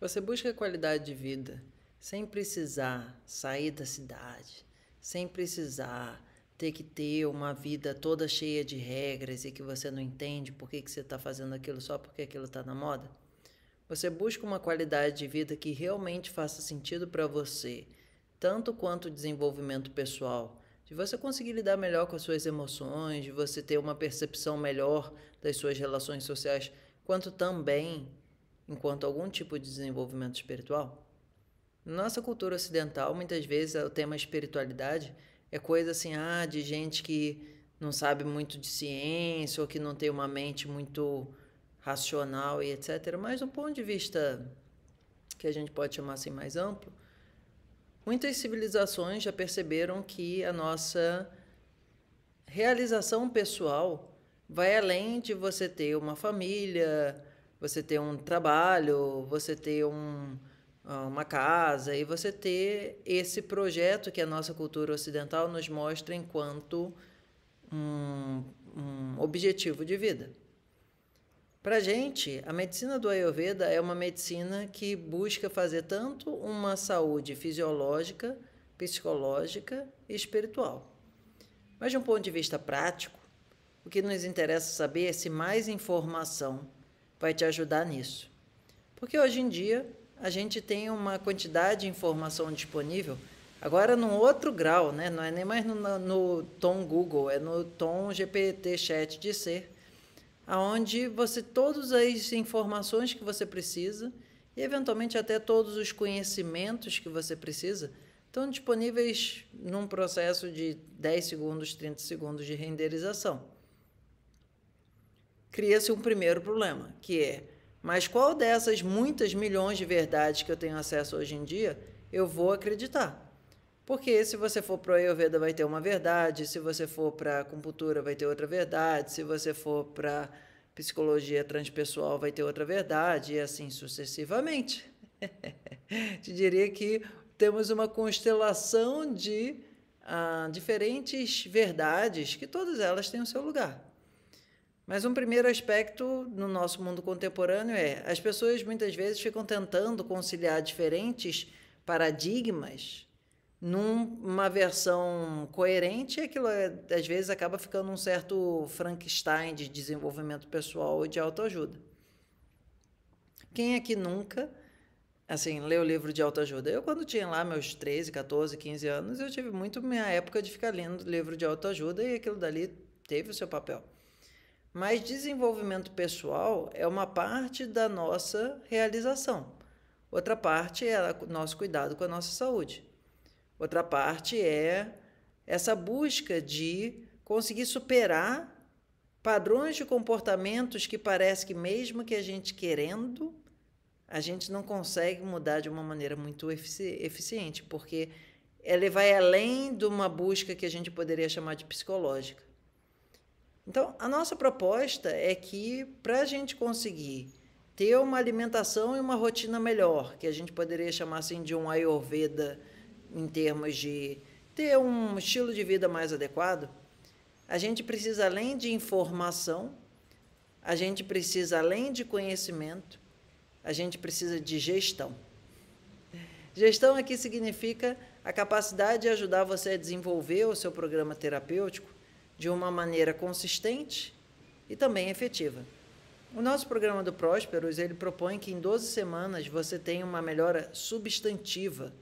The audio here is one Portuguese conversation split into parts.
Você busca qualidade de vida sem precisar sair da cidade, sem precisar ter que ter uma vida toda cheia de regras e que você não entende por que, que você está fazendo aquilo só porque aquilo está na moda? Você busca uma qualidade de vida que realmente faça sentido para você, tanto quanto o desenvolvimento pessoal, de você conseguir lidar melhor com as suas emoções, de você ter uma percepção melhor das suas relações sociais, quanto também enquanto algum tipo de desenvolvimento espiritual? Na nossa cultura ocidental, muitas vezes o tema espiritualidade é coisa assim, ah, de gente que não sabe muito de ciência ou que não tem uma mente muito racional e etc. Mas do ponto de vista que a gente pode chamar assim mais amplo, muitas civilizações já perceberam que a nossa realização pessoal vai além de você ter uma família, você ter um trabalho, você ter um, ah, uma casa e você ter esse projeto que a nossa cultura ocidental nos mostra enquanto um, um objetivo de vida. Para gente, a medicina do Ayurveda é uma medicina que busca fazer tanto uma saúde fisiológica, psicológica e espiritual. Mas de um ponto de vista prático, o que nos interessa saber é se mais informação vai te ajudar nisso. Porque hoje em dia a gente tem uma quantidade de informação disponível, agora num outro grau, né? não é nem mais no, no tom Google, é no tom GPT Chat de ser, aonde você todas as informações que você precisa e eventualmente até todos os conhecimentos que você precisa estão disponíveis num processo de 10 segundos, 30 segundos de renderização cria-se um primeiro problema, que é: mas qual dessas muitas milhões de verdades que eu tenho acesso hoje em dia eu vou acreditar? Porque se você for para o Ayurveda vai ter uma verdade, se você for para acupuntura vai ter outra verdade, se você for para psicologia transpessoal vai ter outra verdade e assim sucessivamente. Te diria que temos uma constelação de ah, diferentes verdades que todas elas têm o seu lugar. Mas um primeiro aspecto no nosso mundo contemporâneo é as pessoas muitas vezes ficam tentando conciliar diferentes paradigmas numa versão coerente, e aquilo às vezes acaba ficando um certo Frankenstein de desenvolvimento pessoal e de autoajuda. Quem é que nunca assim, leu o livro de autoajuda. Eu, quando tinha lá meus 13, 14, 15 anos, eu tive muito minha época de ficar lendo livro de autoajuda e aquilo dali teve o seu papel. Mas desenvolvimento pessoal é uma parte da nossa realização. Outra parte é o nosso cuidado com a nossa saúde. Outra parte é essa busca de conseguir superar padrões de comportamentos que parece que mesmo que a gente querendo, a gente não consegue mudar de uma maneira muito eficiente, porque é ela vai além de uma busca que a gente poderia chamar de psicológica. Então, a nossa proposta é que, para a gente conseguir ter uma alimentação e uma rotina melhor, que a gente poderia chamar assim de um Ayurveda em termos de ter um estilo de vida mais adequado, a gente precisa além de informação, a gente precisa além de conhecimento, a gente precisa de gestão. Gestão aqui é significa a capacidade de ajudar você a desenvolver o seu programa terapêutico de uma maneira consistente e também efetiva. O nosso programa do Prósperos, ele propõe que em 12 semanas você tenha uma melhora substantiva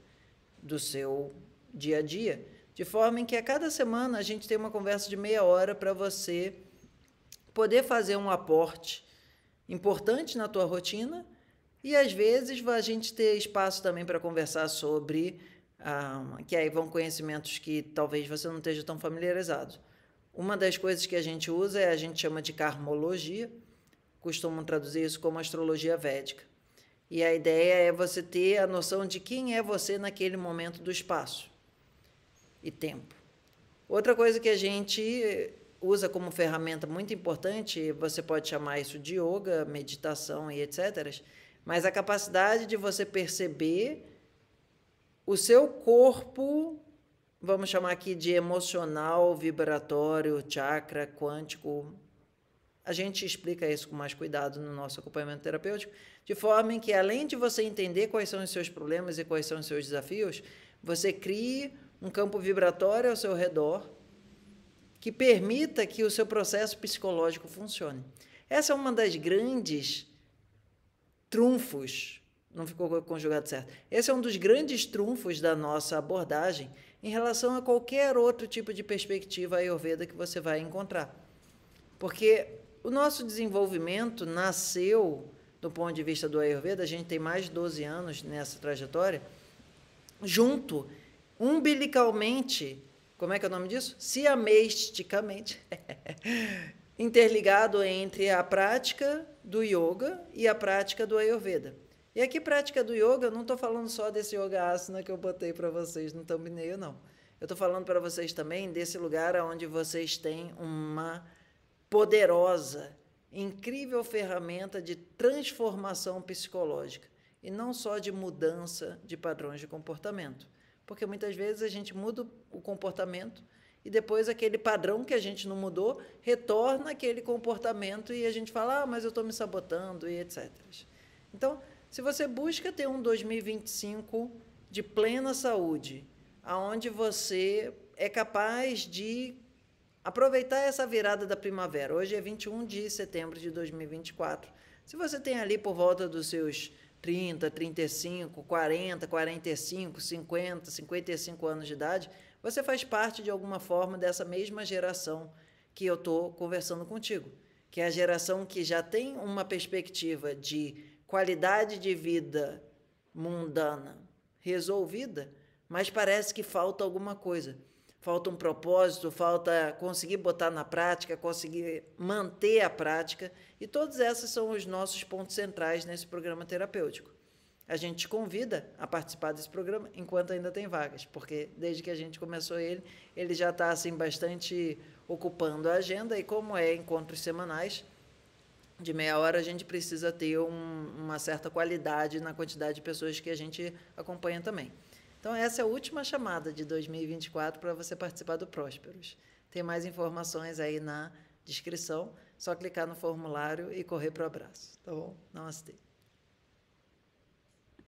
do seu dia a dia, de forma em que a cada semana a gente tem uma conversa de meia hora para você poder fazer um aporte importante na tua rotina e às vezes a gente ter espaço também para conversar sobre ah, que aí vão conhecimentos que talvez você não esteja tão familiarizado. Uma das coisas que a gente usa é a gente chama de karmologia costumam traduzir isso como astrologia védica. E a ideia é você ter a noção de quem é você naquele momento do espaço e tempo. Outra coisa que a gente usa como ferramenta muito importante, você pode chamar isso de yoga, meditação e etc., mas a capacidade de você perceber o seu corpo vamos chamar aqui de emocional, vibratório, chakra, quântico. A gente explica isso com mais cuidado no nosso acompanhamento terapêutico, de forma em que, além de você entender quais são os seus problemas e quais são os seus desafios, você crie um campo vibratório ao seu redor que permita que o seu processo psicológico funcione. Essa é uma das grandes trunfos, não ficou conjugado certo. Esse é um dos grandes trunfos da nossa abordagem, em relação a qualquer outro tipo de perspectiva ayurveda que você vai encontrar. Porque o nosso desenvolvimento nasceu, do ponto de vista do ayurveda, a gente tem mais de 12 anos nessa trajetória, junto, umbilicalmente, como é que é o nome disso? Siamesticamente. interligado entre a prática do yoga e a prática do ayurveda. E aqui, prática do yoga, eu não estou falando só desse yoga asana que eu botei para vocês no thumbnail, não. Eu estou falando para vocês também desse lugar onde vocês têm uma poderosa, incrível ferramenta de transformação psicológica. E não só de mudança de padrões de comportamento. Porque muitas vezes a gente muda o comportamento e depois aquele padrão que a gente não mudou retorna aquele comportamento e a gente fala, ah, mas eu estou me sabotando e etc. Então, se você busca ter um 2025 de plena saúde, aonde você é capaz de aproveitar essa virada da primavera. Hoje é 21 de setembro de 2024. Se você tem ali por volta dos seus 30, 35, 40, 45, 50, 55 anos de idade, você faz parte de alguma forma dessa mesma geração que eu estou conversando contigo, que é a geração que já tem uma perspectiva de qualidade de vida mundana resolvida, mas parece que falta alguma coisa. Falta um propósito, falta conseguir botar na prática, conseguir manter a prática. E todos esses são os nossos pontos centrais nesse programa terapêutico. A gente te convida a participar desse programa enquanto ainda tem vagas, porque desde que a gente começou ele, ele já está assim bastante ocupando a agenda. E como é encontros semanais, de meia hora a gente precisa ter um, uma certa qualidade na quantidade de pessoas que a gente acompanha também. Então, essa é a última chamada de 2024 para você participar do Prósperos. Tem mais informações aí na descrição. Só clicar no formulário e correr para o abraço, tá bom? Namastê.